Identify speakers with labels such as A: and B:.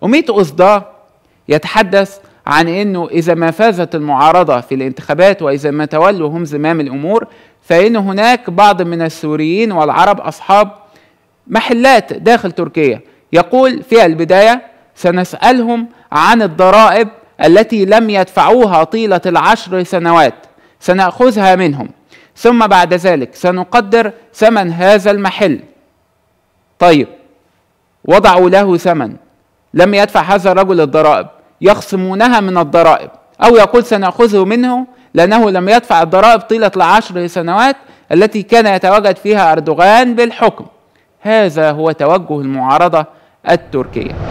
A: وميتوس ده يتحدث عن انه اذا ما فازت المعارضه في الانتخابات واذا ما تولوا هم زمام الامور فان هناك بعض من السوريين والعرب اصحاب محلات داخل تركيا يقول في البدايه سنسالهم عن الضرائب التي لم يدفعوها طيله العشر سنوات سناخذها منهم ثم بعد ذلك سنقدر ثمن هذا المحل طيب وضعوا له ثمن لم يدفع هذا الرجل الضرائب يخصمونها من الضرائب أو يقول سنأخذه منه لأنه لم يدفع الضرائب طيلة العشر سنوات التي كان يتواجد فيها أردوغان بالحكم هذا هو توجه المعارضة التركية